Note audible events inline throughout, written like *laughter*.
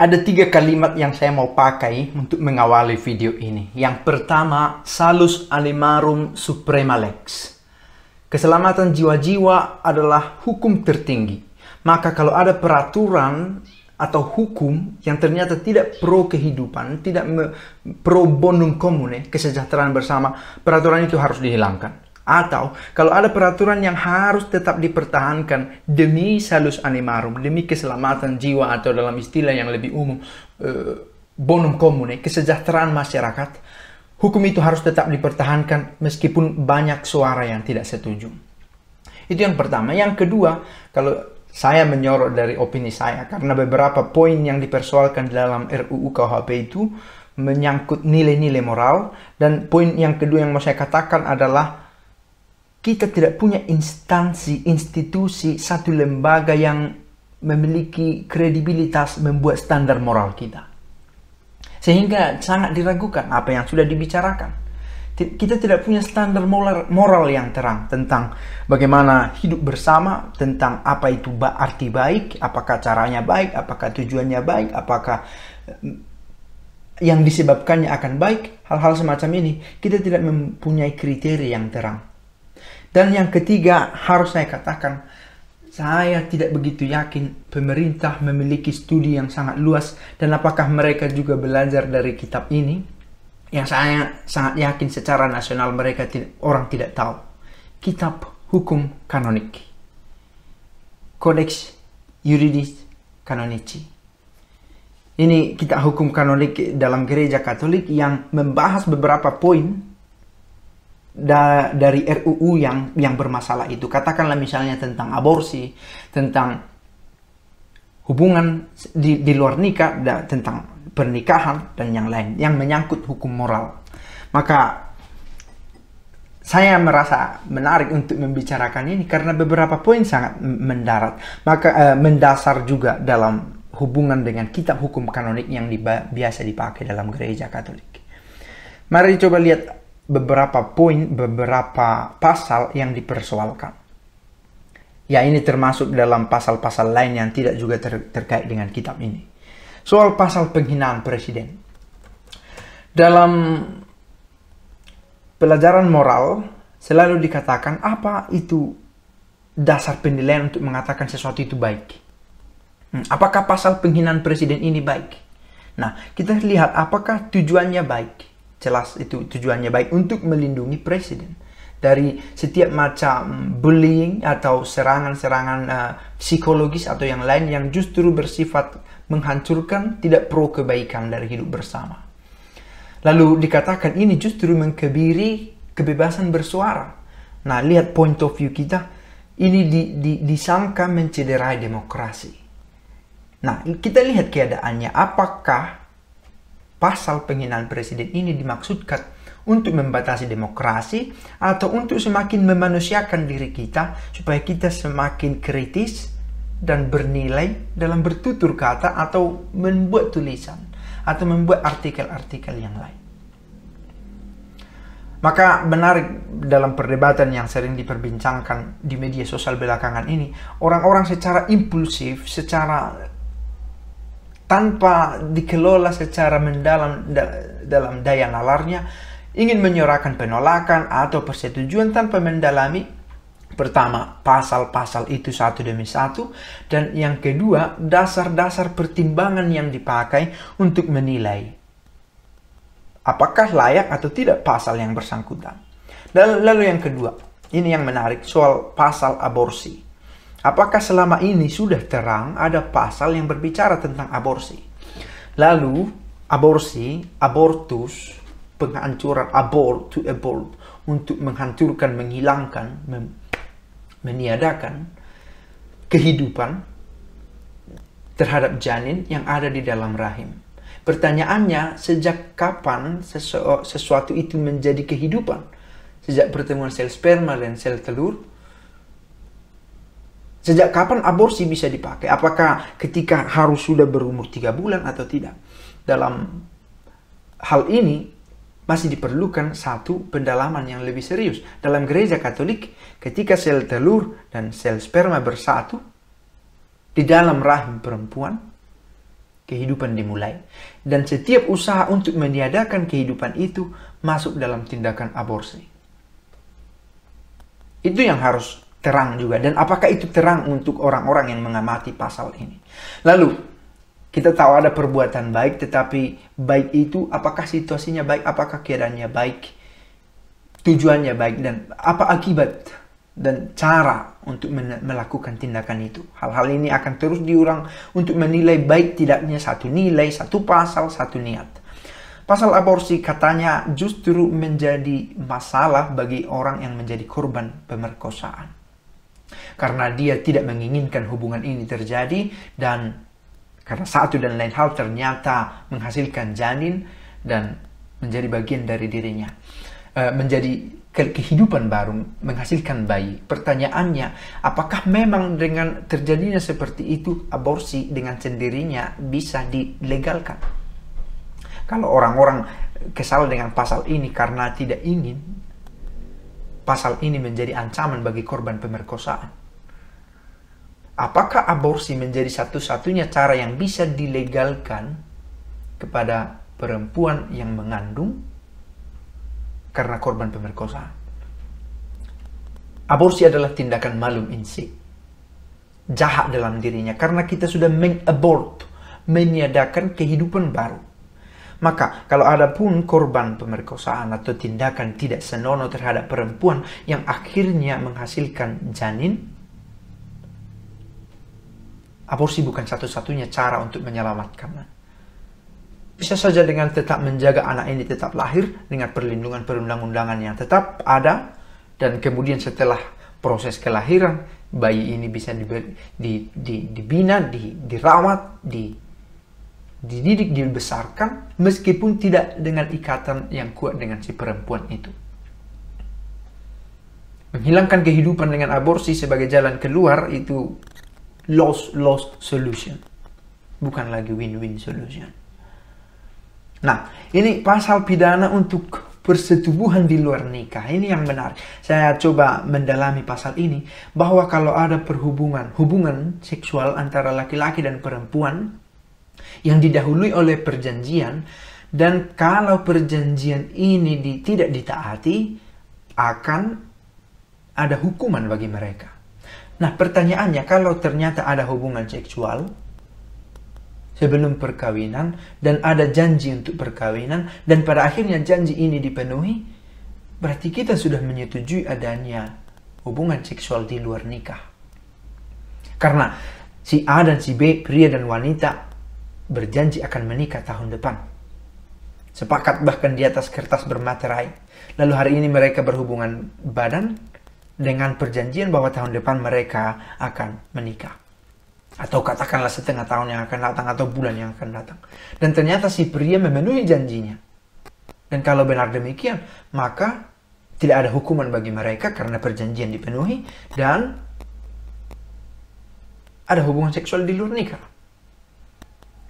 Ada tiga kalimat yang saya mau pakai untuk mengawali video ini. Yang pertama, salus Animarum suprema lex. Keselamatan jiwa-jiwa adalah hukum tertinggi. Maka kalau ada peraturan atau hukum yang ternyata tidak pro kehidupan, tidak pro bonum komune, kesejahteraan bersama, peraturan itu harus dihilangkan. Atau kalau ada peraturan yang harus tetap dipertahankan demi salus animarum, demi keselamatan jiwa atau dalam istilah yang lebih umum, eh, bonum commune, kesejahteraan masyarakat, hukum itu harus tetap dipertahankan meskipun banyak suara yang tidak setuju. Itu yang pertama. Yang kedua, kalau saya menyorot dari opini saya karena beberapa poin yang dipersoalkan dalam RUU KUHP itu menyangkut nilai-nilai moral dan poin yang kedua yang mau saya katakan adalah kita tidak punya instansi, institusi, satu lembaga yang memiliki kredibilitas membuat standar moral kita. Sehingga sangat diragukan apa yang sudah dibicarakan. Kita tidak punya standar moral, yang terang tentang bagaimana hidup bersama, tentang apa itu arti baik, apakah caranya baik, apakah tujuannya baik, apakah mm, yang disebabkannya akan baik, hal-hal semacam ini. Kita tidak mempunyai kriteria yang terang dan yang ketiga, harus saya katakan, saya tidak begitu yakin pemerintah memiliki studi yang sangat luas dan apakah mereka juga belajar dari kitab ini? Yang saya sangat yakin secara nasional mereka tidak, orang tidak tahu. Kitab hukum kanonik. Codex yuridis kanonici. Ini kitab hukum kanonik dalam gereja Katolik yang membahas beberapa poin da dari RUU yang yang bermasalah itu. Katakanlah misalnya tentang aborsi, tentang hubungan di, di luar nikah, da, tentang pernikahan dan yang lain yang menyangkut hukum moral. Maka saya merasa menarik untuk membicarakan ini karena beberapa poin sangat mendarat, maka e, mendasar juga dalam hubungan dengan kitab hukum kanonik yang biasa dipakai dalam gereja Katolik. Mari coba lihat beberapa poin, beberapa pasal yang dipersoalkan. Ya ini termasuk dalam pasal-pasal lain yang tidak juga ter terkait dengan kitab ini. Soal pasal penghinaan presiden. Dalam pelajaran moral selalu dikatakan apa itu dasar penilaian untuk mengatakan sesuatu itu baik. Hmm, apakah pasal penghinaan presiden ini baik? Nah, kita lihat apakah tujuannya baik jelas itu tujuannya baik untuk melindungi presiden dari setiap macam bullying atau serangan-serangan uh, psikologis atau yang lain yang justru bersifat menghancurkan tidak pro kebaikan dari hidup bersama. Lalu dikatakan ini justru mengkebiri kebebasan bersuara. Nah, lihat point of view kita ini di, di, disangka mencederai demokrasi. Nah, kita lihat keadaannya apakah pasal penghinaan presiden ini dimaksudkan untuk membatasi demokrasi atau untuk semakin memanusiakan diri kita supaya kita semakin kritis dan bernilai dalam bertutur kata atau membuat tulisan atau membuat artikel-artikel yang lain. Maka menarik dalam perdebatan yang sering diperbincangkan di media sosial belakangan ini, orang-orang secara impulsif, secara tanpa dikelola secara mendalam da, dalam daya nalarnya, ingin menyorakan penolakan atau persetujuan tanpa mendalami pertama pasal-pasal itu satu demi satu dan yang kedua dasar-dasar pertimbangan yang dipakai untuk menilai apakah layak atau tidak pasal yang bersangkutan. Dan lalu yang kedua, ini yang menarik soal pasal aborsi. Apakah selama ini sudah terang ada pasal yang berbicara tentang aborsi? Lalu, aborsi, abortus, penghancuran abort, to abort, untuk menghancurkan, menghilangkan, meniadakan kehidupan terhadap janin yang ada di dalam rahim. Pertanyaannya, sejak kapan sesu sesuatu itu menjadi kehidupan? Sejak pertemuan sel sperma dan sel telur Sejak kapan aborsi bisa dipakai? Apakah ketika harus sudah berumur tiga bulan atau tidak? Dalam hal ini masih diperlukan satu pendalaman yang lebih serius. Dalam gereja Katolik, ketika sel telur dan sel sperma bersatu di dalam rahim perempuan, kehidupan dimulai. Dan setiap usaha untuk meniadakan kehidupan itu masuk dalam tindakan aborsi. Itu yang harus terang juga. Dan apakah itu terang untuk orang-orang yang mengamati pasal ini? Lalu, kita tahu ada perbuatan baik, tetapi baik itu apakah situasinya baik, apakah keadaannya baik, tujuannya baik, dan apa akibat dan cara untuk melakukan tindakan itu. Hal-hal ini akan terus diulang untuk menilai baik tidaknya satu nilai, satu pasal, satu niat. Pasal aborsi katanya justru menjadi masalah bagi orang yang menjadi korban pemerkosaan. Karena dia tidak menginginkan hubungan ini terjadi dan karena satu dan lain hal ternyata menghasilkan janin dan menjadi bagian dari dirinya. Eh, menjadi kehidupan baru menghasilkan bayi. Pertanyaannya, apakah memang dengan terjadinya seperti itu aborsi dengan sendirinya bisa dilegalkan? Kalau orang-orang kesal dengan pasal ini karena tidak ingin pasal ini menjadi ancaman bagi korban pemerkosaan. Apakah aborsi menjadi satu-satunya cara yang bisa dilegalkan kepada perempuan yang mengandung karena korban pemerkosaan? Aborsi adalah tindakan malum insik. Jahat dalam dirinya karena kita sudah mengabort, meniadakan kehidupan baru maka kalau ada pun korban pemerkosaan atau tindakan tidak senonoh terhadap perempuan yang akhirnya menghasilkan janin, aborsi bukan satu-satunya cara untuk menyelamatkannya. Bisa saja dengan tetap menjaga anak ini tetap lahir dengan perlindungan perundang-undangan yang tetap ada dan kemudian setelah proses kelahiran bayi ini bisa dibina, di, dirawat, di dididik, dibesarkan, meskipun tidak dengan ikatan yang kuat dengan si perempuan itu. Menghilangkan kehidupan dengan aborsi sebagai jalan keluar itu loss-loss solution. Bukan lagi win-win solution. Nah, ini pasal pidana untuk persetubuhan di luar nikah. Ini yang benar Saya coba mendalami pasal ini bahwa kalau ada perhubungan, hubungan seksual antara laki-laki dan perempuan yang didahului oleh perjanjian dan kalau perjanjian ini di, tidak ditaati akan ada hukuman bagi mereka. Nah, pertanyaannya kalau ternyata ada hubungan seksual sebelum perkawinan dan ada janji untuk perkawinan dan pada akhirnya janji ini dipenuhi, berarti kita sudah menyetujui adanya hubungan seksual di luar nikah. Karena si A dan si B, pria dan wanita berjanji akan menikah tahun depan. Sepakat bahkan di atas kertas bermaterai. Lalu hari ini mereka berhubungan badan dengan perjanjian bahwa tahun depan mereka akan menikah. Atau katakanlah setengah tahun yang akan datang atau bulan yang akan datang. Dan ternyata si pria memenuhi janjinya. Dan kalau benar demikian, maka tidak ada hukuman bagi mereka karena perjanjian dipenuhi dan ada hubungan seksual di luar nikah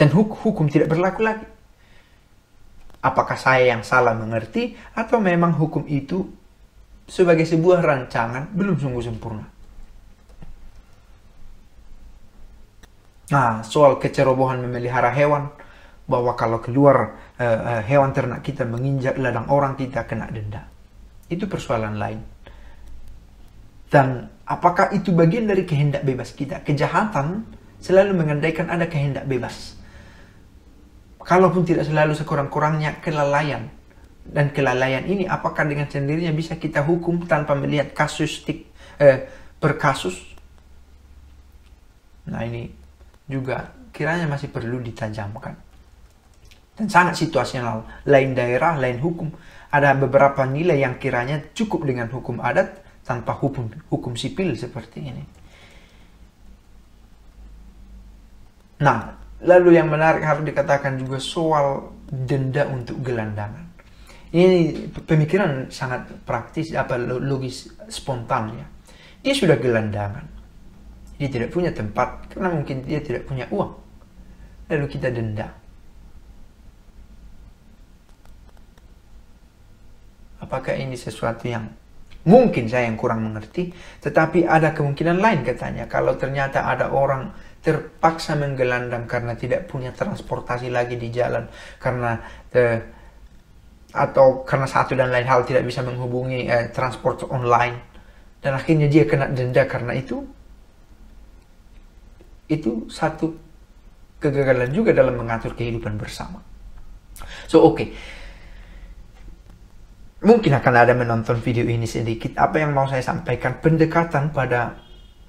dan hukum tidak berlaku lagi. Apakah saya yang salah mengerti atau memang hukum itu sebagai sebuah rancangan belum sungguh sempurna? Nah, soal kecerobohan memelihara hewan, bahwa kalau keluar uh, uh, hewan ternak kita menginjak ladang orang kita kena denda. Itu persoalan lain. Dan apakah itu bagian dari kehendak bebas kita? Kejahatan selalu mengandaikan ada kehendak bebas kalaupun tidak selalu sekurang-kurangnya kelalaian. Dan kelalaian ini apakah dengan sendirinya bisa kita hukum tanpa melihat tik eh, per kasus? Nah ini juga kiranya masih perlu ditajamkan. Dan sangat situasional, lain daerah, lain hukum. Ada beberapa nilai yang kiranya cukup dengan hukum adat tanpa hukum, hukum sipil seperti ini. Nah, Lalu yang menarik harus dikatakan juga soal denda untuk gelandangan. Ini pemikiran sangat praktis, apa logis spontan ya. Dia sudah gelandangan. Dia tidak punya tempat karena mungkin dia tidak punya uang. Lalu kita denda. Apakah ini sesuatu yang mungkin saya yang kurang mengerti, tetapi ada kemungkinan lain katanya kalau ternyata ada orang terpaksa menggelandang karena tidak punya transportasi lagi di jalan karena eh, atau karena satu dan lain hal tidak bisa menghubungi eh, transport online dan akhirnya dia kena denda karena itu itu satu kegagalan juga dalam mengatur kehidupan bersama so oke okay. mungkin akan ada menonton video ini sedikit apa yang mau saya sampaikan pendekatan pada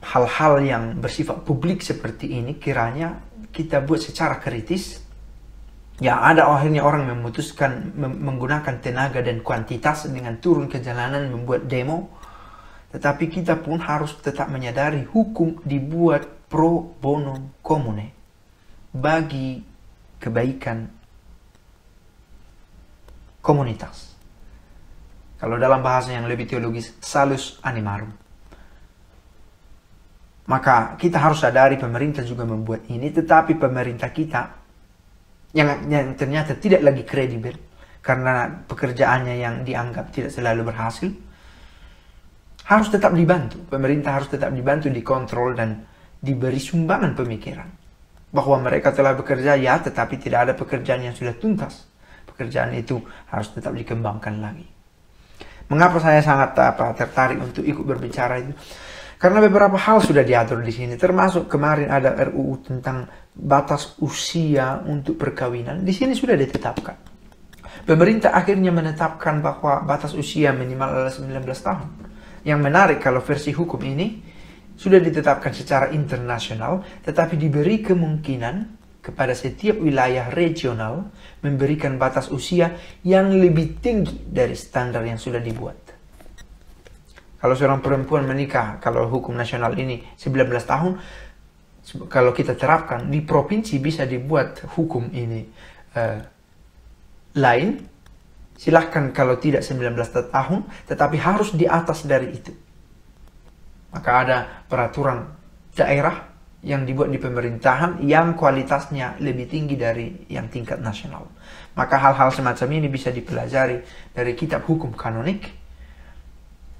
hal-hal yang bersifat publik seperti ini kiranya kita buat secara kritis ya ada akhirnya orang memutuskan mem menggunakan tenaga dan kuantitas dengan turun ke jalanan membuat demo tetapi kita pun harus tetap menyadari hukum dibuat pro bono comune bagi kebaikan komunitas kalau dalam bahasa yang lebih teologis salus animarum maka kita harus sadari pemerintah juga membuat ini, tetapi pemerintah kita yang, yang ternyata tidak lagi kredibel karena pekerjaannya yang dianggap tidak selalu berhasil harus tetap dibantu. Pemerintah harus tetap dibantu, dikontrol dan diberi sumbangan pemikiran bahwa mereka telah bekerja ya, tetapi tidak ada pekerjaan yang sudah tuntas. Pekerjaan itu harus tetap dikembangkan lagi. Mengapa saya sangat apa tertarik untuk ikut berbicara itu? Karena beberapa hal sudah diatur di sini, termasuk kemarin ada RUU tentang batas usia untuk perkawinan, di sini sudah ditetapkan. Pemerintah akhirnya menetapkan bahwa batas usia minimal adalah 19 tahun. Yang menarik kalau versi hukum ini sudah ditetapkan secara internasional, tetapi diberi kemungkinan kepada setiap wilayah regional memberikan batas usia yang lebih tinggi dari standar yang sudah dibuat. Kalau seorang perempuan menikah, kalau hukum nasional ini 19 tahun, kalau kita terapkan di provinsi bisa dibuat hukum ini uh, lain. Silahkan kalau tidak 19 tahun, tetapi harus di atas dari itu. Maka ada peraturan daerah yang dibuat di pemerintahan yang kualitasnya lebih tinggi dari yang tingkat nasional. Maka hal-hal semacam ini bisa dipelajari dari kitab hukum kanonik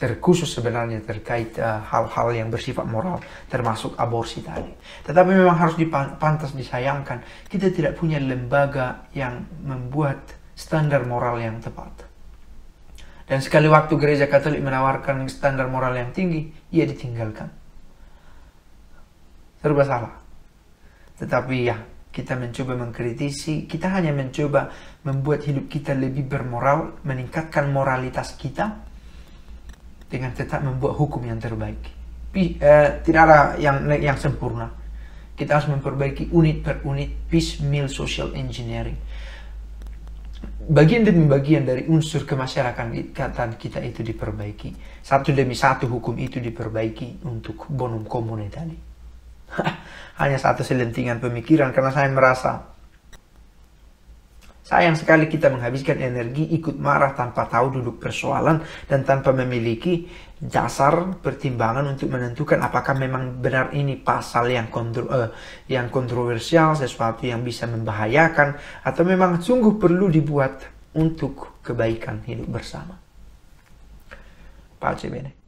terkhusus sebenarnya terkait eh, hal-hal uh, yang bersifat moral termasuk aborsi tadi. Tetapi memang harus dipantas disayangkan kita tidak punya lembaga yang membuat standar moral yang tepat. Dan sekali waktu gereja Katolik menawarkan standar moral yang tinggi, ia ditinggalkan. Serba salah. Tetapi ya, kita mencoba mengkritisi, kita hanya mencoba membuat hidup kita lebih bermoral, meningkatkan moralitas kita, dengan tetap membuat hukum yang terbaik. Pi, uh, tidak ada yang yang sempurna. Kita harus memperbaiki unit per unit piecemeal social engineering. Bagian demi bagian dari unsur kemasyarakatan kita itu diperbaiki. Satu demi satu hukum itu diperbaiki untuk bonum komunitas. *laughs* Hanya satu selentingan pemikiran karena saya merasa Sayang sekali kita menghabiskan energi ikut marah tanpa tahu duduk persoalan dan tanpa memiliki dasar pertimbangan untuk menentukan apakah memang benar ini pasal yang kontro eh, yang kontroversial, sesuatu yang bisa membahayakan atau memang sungguh perlu dibuat untuk kebaikan hidup bersama. Pak cemene